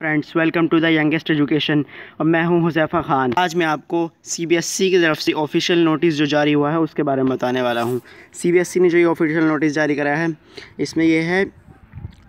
friends welcome to the youngest education और मैं हूं हुजैफ़ा ख़ान आज मैं आपको सीबीएसई e की तरफ से ऑफिशियल नोटिस जो जारी हुआ है उसके बारे में बताने वाला हूं सीबीएसई e ने जो ये ऑफिशियल नोटिस जारी कराया है इसमें यह है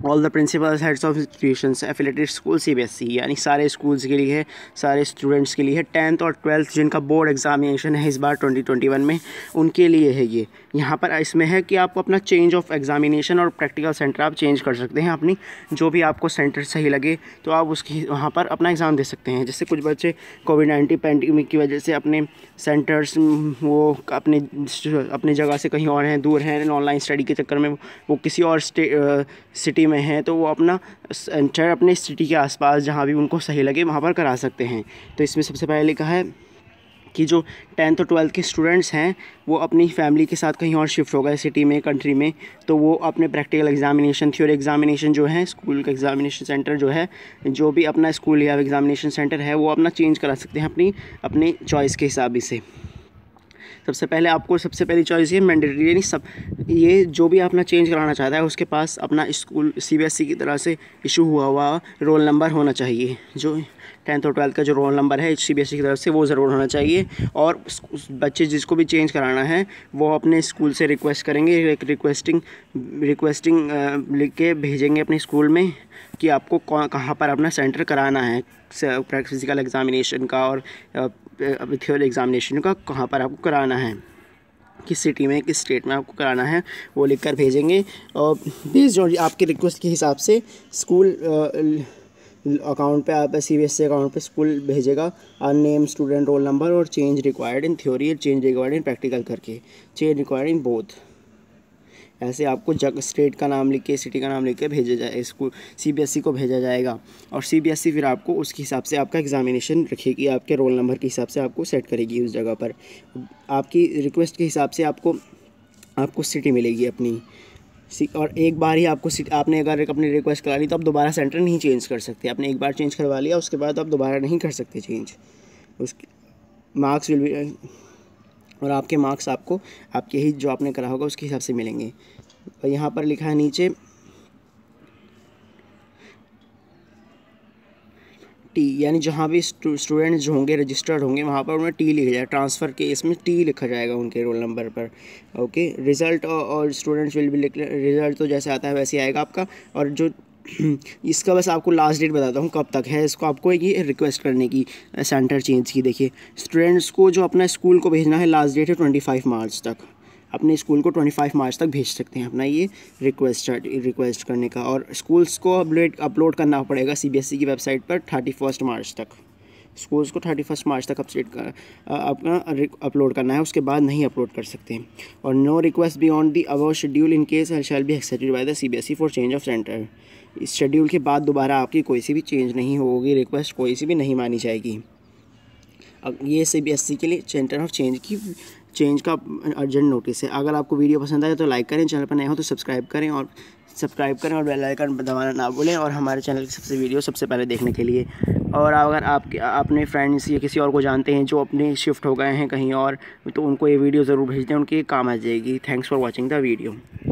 all the principal heads of institution affiliated school C B S E यानी सारे स्कूल्स के लिए है सारे स्टूडेंट्स के लिए है टेंथ और ट्वेल्थ जिनका बोर्ड एग्जामिनेशन है इस बार ट्वेंटी ट्वेंटी वन में उनके लिए है ये यहाँ पर इसमें है कि आप अपना चेंज ऑफ एग्जामिनेशन और प्रैक्टिकल सेंटर आप चेंज कर सकते हैं अपनी जो भी आपको सेंटर सही लगे तो आप उसकी वहाँ पर अपना एग्ज़ाम दे सकते हैं जैसे कुछ बच्चे कोविड नाइन्टीन पेंडेमिक की वजह से अपने सेंटर्स वो अपने अपने जगह से कहीं और हैं दूर हैं ऑनलाइन स्टडी के चक्कर में वो किसी और स्टे सिटी में में हैं तो वो अपना सेंटर अपने सिटी के आसपास जहाँ भी उनको सही लगे वहाँ पर करा सकते हैं तो इसमें सबसे पहले लिखा है कि जो टेंथ और ट्वेल्थ के स्टूडेंट्स हैं वो अपनी फैमिली के साथ कहीं और शिफ्ट हो गए सिटी में कंट्री में तो वो अपने प्रैक्टिकल एग्जामिनेशन थ्योरी एग्जामिनेशन जो है स्कूल का एग्जामिनेशन सेंटर जो है जो भी अपना स्कूल या एग्जामिनेशन सेंटर है वो अपना चेंज करा सकते हैं अपनी अपनी चॉइस के हिसाब से सबसे पहले आपको सबसे पहली चॉइस ये मैंडेटरी यानी सब ये जो भी अपना चेंज कराना चाहता है उसके पास अपना स्कूल सीबीएसई e की तरह से इशू हुआ हुआ रोल नंबर होना चाहिए जो टेंथ और ट्वेल्थ का जो रोल नंबर है सी बी एस ई की तरफ से वो ज़रूर होना चाहिए और बच्चे जिसको भी चेंज कराना है वो अपने स्कूल से रिक्वेस्ट करेंगे एक रिक्वेस्टिंग रिक्वेस्टिंग लिख के भेजेंगे अपने स्कूल में कि आपको कहाँ पर अपना सेंटर कराना है फिज़िकल एग्ज़ामिनेशन का और थ्योरी एग्ज़ामिनेशन का कहाँ पर आपको कराना है किस सिटी में किस स्टेट में आपको कराना है वो लिख कर भेजेंगे और बेस्ड ऑन आपके रिक्वेस्ट के हिसाब से स्कूल अकाउंट पे आप सी बी एस अकाउंट पे स्कूल भेजेगा और नेम स्टूडेंट रोल नंबर और चेंज रिक्वायर्ड इन थ्योरी और चेंज रिक्वायर्ड इन प्रैक्टिकल करके चेंज रिक्वायर्ड इन बोथ ऐसे आपको जग स्टेट का नाम लिख के सिटी का नाम लिख के भेजा जाए स्कूल सी e को भेजा जाएगा और सी e फिर आपको उसके हिसाब से आपका एग्ज़ामिनेशन रखेगी आपके रोल नंबर के हिसाब से आपको सेट करेगी उस जगह पर आपकी रिक्वेस्ट के हिसाब से आपको आपको सिटी मिलेगी अपनी और एक बार ही आपको आपने अगर अपनी रिक्वेस्ट करा ली तो आप दोबारा सेंटर नहीं चेंज कर सकते आपने एक बार चेंज करवा लिया उसके बाद आप दोबारा नहीं कर सकते चेंज उसके मार्क्स विल बी और आपके मार्क्स आपको आपके ही जो आपने करा होगा उसके हिसाब से मिलेंगे और यहाँ पर लिखा है नीचे टी यानी जहाँ भी स्टूडेंट जो होंगे रजिस्टर्ड होंगे वहाँ पर उन्हें टी लिखा जाए ट्रांसफ़र के इसमें टी लिखा जाएगा उनके रोल नंबर पर ओके रिज़ल्ट और स्टूडेंट्स विल भी लिख रिज़ल्ट तो जैसे आता है वैसे आएगा आपका और जो इसका बस आपको लास्ट डेट बताता हूँ कब तक है इसको आपको एक ये रिक्वेस्ट करने की सेंटर चेंज की देखिए स्टूडेंट्स को जो अपना स्कूल को भेजना है लास्ट डेट है ट्वेंटी फाइव मार्च तक अपने स्कूल को 25 मार्च तक भेज सकते हैं अपना ये रिक्वेस्ट रिक्वेस्ट करने का और स्कूल्स को अपलोड अपलोड करना पड़ेगा सीबीएसई e की वेबसाइट पर थर्टी फर्स्ट मार्च तक स्कूल्स को थर्टी फर्स्ट मार्च तक अपडेट कर अपना अपलोड करना है उसके बाद नहीं अपलोड कर सकते हैं और no request beyond the our schedule in case shall be accepted by the C for change of centre इस शेड्यूल के बाद दोबारा आपकी कोई सी भी चेंज नहीं होगी रिक्वेस्ट कोई सी भी नहीं मानी जाएगी अब ये सी बी एस सी के लिए सेंटर ऑफ चेंज की चेंज का अर्जेंट नोटिस है अगर आपको वीडियो पसंद आए तो लाइक करें चैनल पर नए हो तो सब्सक्राइब करें और सब्सक्राइब करें और बेल आइकन दबाना ना भूलें और हमारे चैनल की सबसे वीडियो सबसे पहले देखने के लिए और अगर आपके अपने फ्रेंड्स या किसी और को जानते हैं जो अपने शिफ्ट हो गए हैं कहीं और तो उनको ये वीडियो ज़रूर भेज दें उनके काम आ जाएगी thanks for watching the video